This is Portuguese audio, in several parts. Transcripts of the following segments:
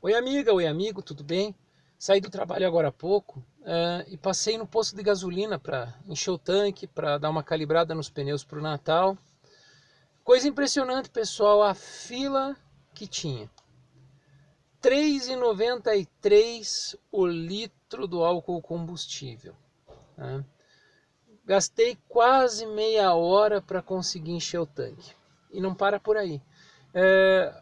Oi, amiga, oi, amigo, tudo bem? Saí do trabalho agora há pouco eh, e passei no posto de gasolina para encher o tanque, para dar uma calibrada nos pneus para o Natal. Coisa impressionante, pessoal, a fila que tinha. R$ 3,93 o litro do álcool combustível. Né? Gastei quase meia hora para conseguir encher o tanque. E não para por aí. Eh,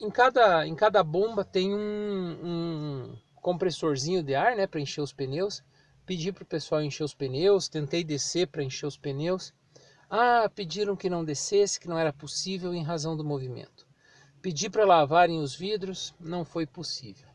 em cada, em cada bomba tem um, um compressorzinho de ar, né, para encher os pneus. Pedi para o pessoal encher os pneus, tentei descer para encher os pneus. Ah, pediram que não descesse, que não era possível em razão do movimento. Pedi para lavarem os vidros, não foi possível.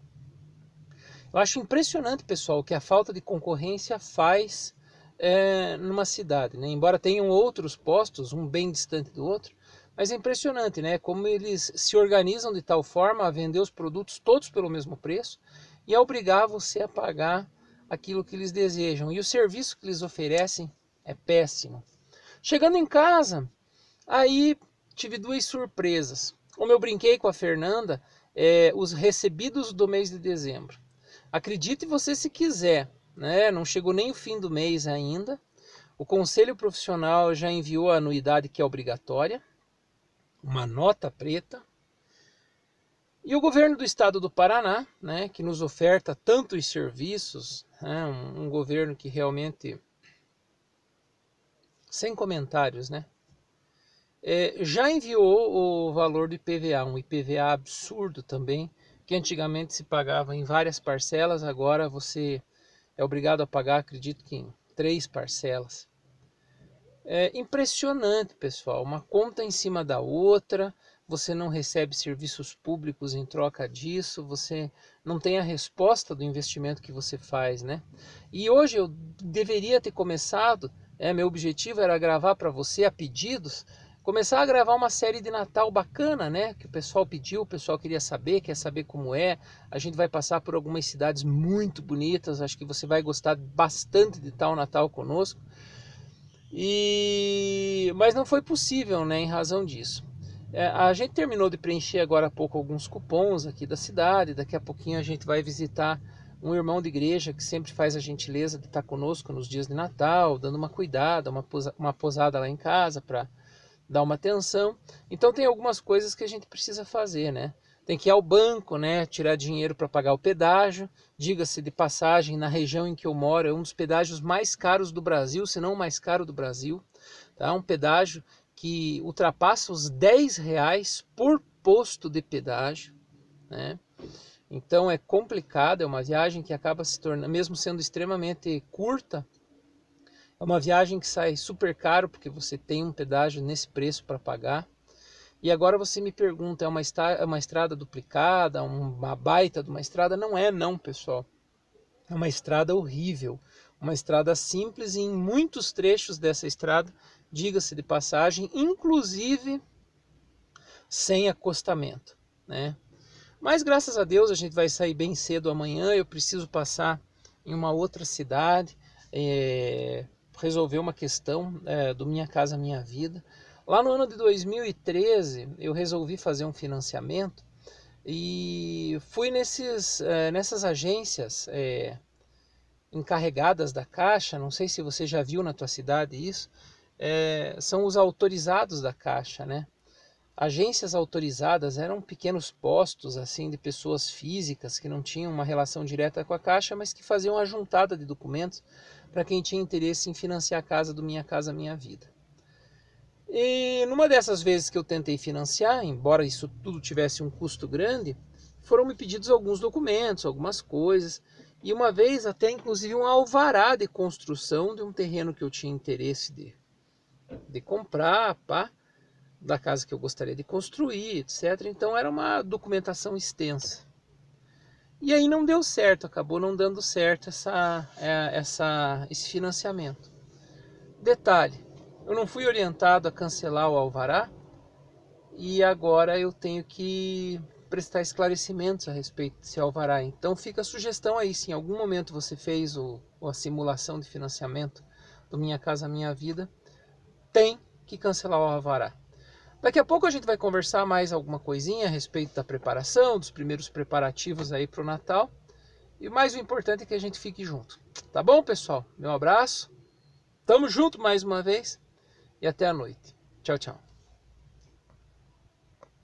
Eu acho impressionante, pessoal, o que a falta de concorrência faz é, numa cidade. Né? Embora tenham outros postos, um bem distante do outro, mas é impressionante, né? Como eles se organizam de tal forma a vender os produtos todos pelo mesmo preço e a obrigar você a pagar aquilo que eles desejam. E o serviço que eles oferecem é péssimo. Chegando em casa, aí tive duas surpresas. Como eu brinquei com a Fernanda, é, os recebidos do mês de dezembro. Acredite você se quiser, né? Não chegou nem o fim do mês ainda. O conselho profissional já enviou a anuidade que é obrigatória uma nota preta. E o governo do estado do Paraná, né, que nos oferta tantos serviços, né, um, um governo que realmente. sem comentários, né? É, já enviou o valor do IPVA, um IPVA absurdo também, que antigamente se pagava em várias parcelas, agora você é obrigado a pagar, acredito que em três parcelas. É impressionante, pessoal. Uma conta em cima da outra, você não recebe serviços públicos em troca disso, você não tem a resposta do investimento que você faz, né? E hoje eu deveria ter começado, é, meu objetivo era gravar para você a pedidos, começar a gravar uma série de Natal bacana, né? Que o pessoal pediu, o pessoal queria saber, quer saber como é. A gente vai passar por algumas cidades muito bonitas, acho que você vai gostar bastante de tal Natal conosco. E mas não foi possível, né, em razão disso. É, a gente terminou de preencher agora há pouco alguns cupons aqui da cidade. Daqui a pouquinho a gente vai visitar um irmão de igreja que sempre faz a gentileza de estar conosco nos dias de Natal, dando uma cuidada, uma, posa, uma posada lá em casa para dar uma atenção. Então tem algumas coisas que a gente precisa fazer, né? tem que ir ao banco, né, tirar dinheiro para pagar o pedágio. Diga-se de passagem, na região em que eu moro, é um dos pedágios mais caros do Brasil, se não o mais caro do Brasil. Tá? Um pedágio que ultrapassa os 10 reais por posto de pedágio. Né? Então é complicado, é uma viagem que acaba se tornando, mesmo sendo extremamente curta, é uma viagem que sai super caro, porque você tem um pedágio nesse preço para pagar. E agora você me pergunta, é uma, é uma estrada duplicada, uma baita de uma estrada? Não é não, pessoal. É uma estrada horrível, uma estrada simples e em muitos trechos dessa estrada, diga-se de passagem, inclusive sem acostamento, né? Mas graças a Deus a gente vai sair bem cedo amanhã. Eu preciso passar em uma outra cidade, é, resolver uma questão é, do Minha Casa Minha Vida. Lá no ano de 2013, eu resolvi fazer um financiamento e fui nesses, eh, nessas agências é, encarregadas da Caixa, não sei se você já viu na tua cidade isso, é, são os autorizados da Caixa, né? Agências autorizadas eram pequenos postos assim de pessoas físicas que não tinham uma relação direta com a Caixa, mas que faziam a juntada de documentos para quem tinha interesse em financiar a casa do Minha Casa Minha Vida. E numa dessas vezes que eu tentei financiar, embora isso tudo tivesse um custo grande, foram me pedidos alguns documentos, algumas coisas, e uma vez até inclusive um alvará de construção de um terreno que eu tinha interesse de, de comprar, pá, da casa que eu gostaria de construir, etc. Então era uma documentação extensa. E aí não deu certo, acabou não dando certo essa, é, essa, esse financiamento. Detalhe, eu não fui orientado a cancelar o alvará e agora eu tenho que prestar esclarecimentos a respeito desse alvará. Então fica a sugestão aí, se em algum momento você fez o, a simulação de financiamento do Minha Casa Minha Vida, tem que cancelar o alvará. Daqui a pouco a gente vai conversar mais alguma coisinha a respeito da preparação, dos primeiros preparativos aí para o Natal. E mais o importante é que a gente fique junto. Tá bom, pessoal? Meu abraço. Tamo junto mais uma vez e até a noite. Tchau, tchau.